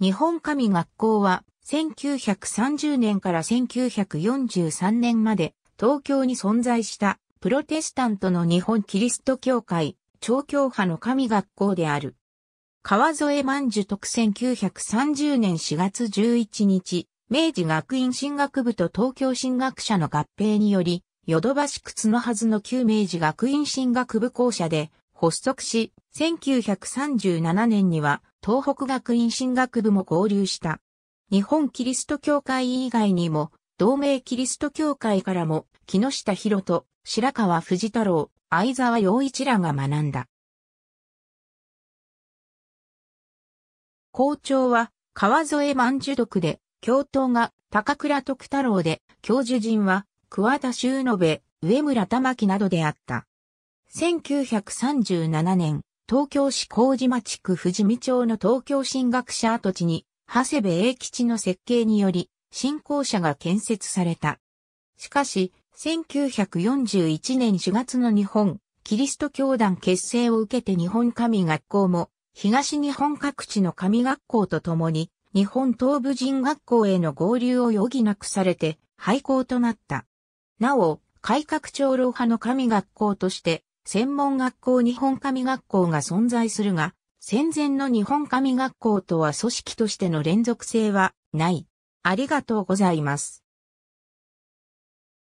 日本神学校は1930年から1943年まで東京に存在したプロテスタントの日本キリスト教会、長教派の神学校である。川添万樹特1930年4月11日、明治学院進学部と東京進学者の合併により、ヨドバシ靴のはずの旧明治学院進学部校舎で発足し、1937年には東北学院進学部も合流した。日本キリスト教会以外にも、同盟キリスト教会からも、木下博と白川藤太郎、相沢洋一らが学んだ。校長は、川添万寿徳で、教頭が高倉徳太郎で、教授陣は桑田修延、上村玉木などであった。1937年、東京市麹町区富士見町の東京進学者跡地に、長谷部英吉の設計により、新校舎が建設された。しかし、1941年4月の日本、キリスト教団結成を受けて日本神学校も、東日本各地の神学校とともに、日本東部人学校への合流を余儀なくされて、廃校となった。なお、改革長老派の神学校として、専門学校日本神学校が存在するが、戦前の日本神学校とは組織としての連続性はない。ありがとうございます。